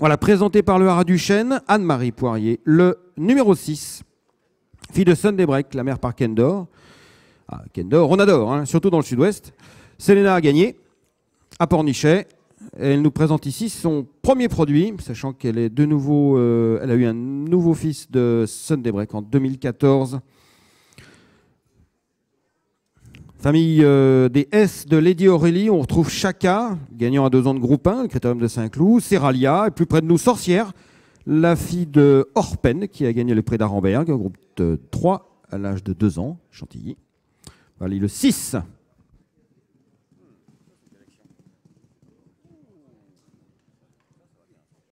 Voilà, présenté par le hara du Chêne, Anne-Marie Poirier. Le numéro 6, fille de Sunday Break, la mère par Kendor. Ah, Kendor, on adore, hein, surtout dans le sud-ouest. Selena a gagné à Pornichet. elle nous présente ici son premier produit, sachant qu'elle est de nouveau, euh, elle a eu un nouveau fils de Sunday Break en 2014. Famille euh, des S de Lady Aurélie, on retrouve Chaka, gagnant à deux ans de groupe 1, le critérium de Saint-Cloud, Seralia, et plus près de nous, Sorcière, la fille de Orpen, qui a gagné le prix d'Arenberg, groupe 3, à l'âge de deux ans, Chantilly. Allez, le 6.